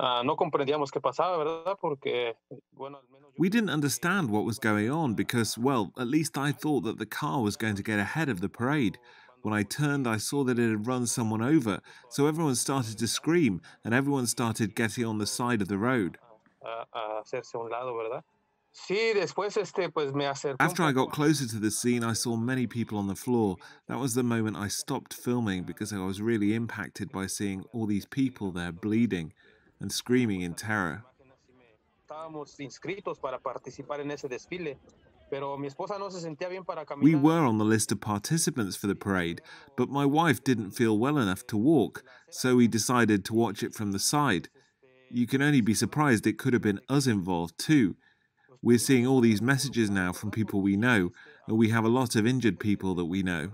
Ah, we didn't understand what was going on because, well, at least I thought that the car was going to get ahead of the parade. When I turned, I saw that it had run someone over, so everyone started to scream and everyone started getting on the side of the road. Ah, After I got closer to the scene, I saw many people on the floor. That was the moment I stopped filming because I was really impacted by seeing all these people there bleeding and screaming in terror. We were on the list of participants for the parade, but my wife didn't feel well enough to walk, so we decided to watch it from the side. You can only be surprised it could have been us involved too. We're seeing all these messages now from people we know, and we have a lot of injured people that we know.